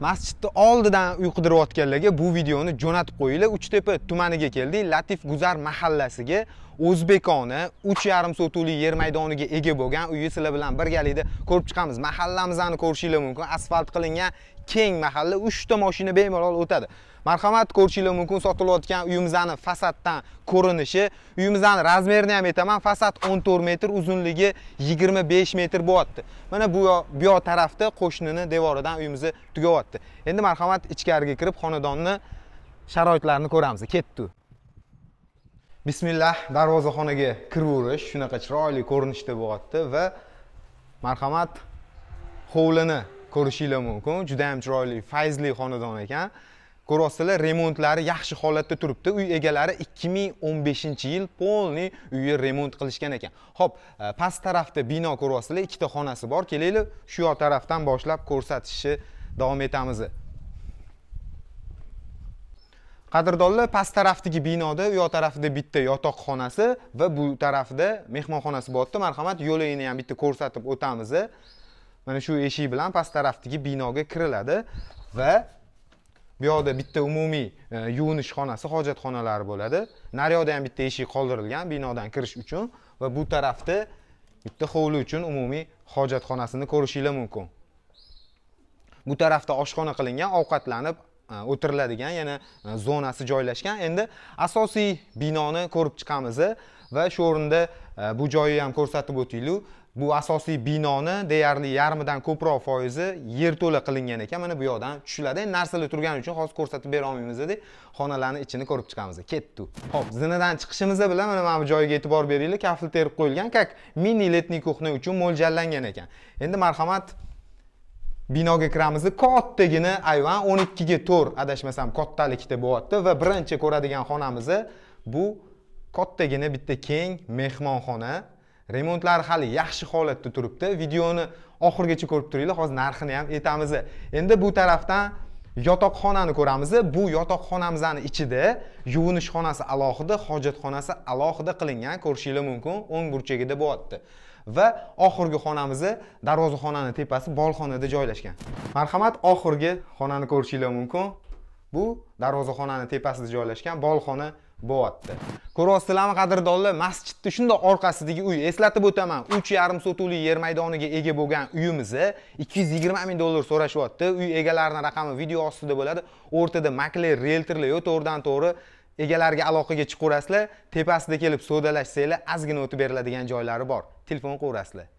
masjidni oldidan uyqudirayotganlarga bu videoni jo'natib qo'yinglar uchtepa tumaniga keldik latif guzar mahallasiga o'zbekona uch yarim sotuvli yer maydoniga ega bo'lgan uyi sizlar bilan birgalikda ko'rib chiqamiz mahallamizni ko'rishinglar mumkin asfalt qilingan keng mahalla 3 ta mashina bemalol o'tadi marhamat ko'rishinglar mumkin sotilayotgan uyimizni fasaddan ko'rinishi uyimizni razmerini ham aytaman fasad 14 metr uzunligi 25 metr bo'lyapti mana bu bu tarafda qo'shnini devoridan uyimizni tugayapti endi marhamat ichkariga kirib xonadonni sharoitlarini ko'ramiz ketdi bismillah darvozaxonaga kiraverish shunaqa chiroyli ko'rinishda bo'lyapti va marhamat hovlini ko'rishinglar mumkin juda ham chiroyli fayzli xonadon ekan ko'ryapsizlar remontlari yaxshi holatda turibdi uy egalari 2015 yil полный uyni remont qilishgan ekan Xo'p, e, past tarafda bino ko'ryapsizlar ikkita xonasi bor kelinglar shu yoq tarafdan boshlab ko'rsatishni davom etamiz qadrdonlar past tarafdagi binoda u yoq tarafida bitta yotoqxonasi va bu tarafida mehmonxonasi bo'lyapti marhamat yo'lagini ham bitta ko'rsatib o'tamiz mana shu eshik bilan past tarafdagi binoga kiriladi va bu yoqda bitta umumiy e, yuvinish xonasi hojatxonalari bo'ladi nariyoqda ham bitta eshik qoldirilgan binodan kirish uchun va bu tarafda bitta hovli uchun umumiy hojatxonasini ko'rishinglar mumkin bu tarafda oshxona qilingan ovqatlanib e, o'tiriladigan yana e, zonasi joylashgan endi asosiy binoni ko'rib chiqamiz va shu o'rinda bu joyi ham ko'rsatib o'tinglar bu asosiy binoni deyarli yarmidan ko'proq foizi yerto'la qilingan ekan mana bu yoqdan tushiladi endi narsalar turgani uchun hozir ko'rsatib bera olmaymiz dedik xonalarni ichini ko'rib chiqamiz ketdi ho'p zinadan chiqishimiz bilan mana mana bu joyga e'tibor beringlar kafil terib qo'yilgan как mini letniy kuxna uchun mo'ljallangan ekan endi marhamat binoga kiramiz kattagina ayvon o'n ikkiga to'rt adashmasam kattalikda bo'lyapti va birinchi ko'radigan xonamiz bu kattagina bitta keng mehmonxona remontlari hali yaxshi holatda turibdi videoni oxirigacha ko'rib turinglar hozir narxini ham aytamiz endi bu tarafdan yotoqxonani ko'ramiz bu yotoqxonamizni ichida yuvinish xonasi alohida hojatxonasi alohida qilingan ko'rishinglar mumkin o'ng burchagida bo'lyapti va oxirgi xonamiz darvozaxonani tepasi bolxonada joylashgan marhamat oxirgi xonani ko'rishinglar mumkin bu darvozaxonani tepasida joylashgan bolxona bo'lyapti ko'ryapsizlarmi qadrdonlar masjidni shundoq orqasidagi uy eslatib o'taman uch yarim sotuvli yer maydoniga ega bo'lgan uyimizni ikki yuz yigirma ming dollar so'rashyapti uy egalarini raqami video ostida bo'ladi o'rtada makler reltorlar yo to'g'ridan to'g'ri egalariga aloqaga chiqaverasizlar tepasida kelib savdolashsanglar ozgina o'tib beriladigan joylari bor telefon qilaverasizlar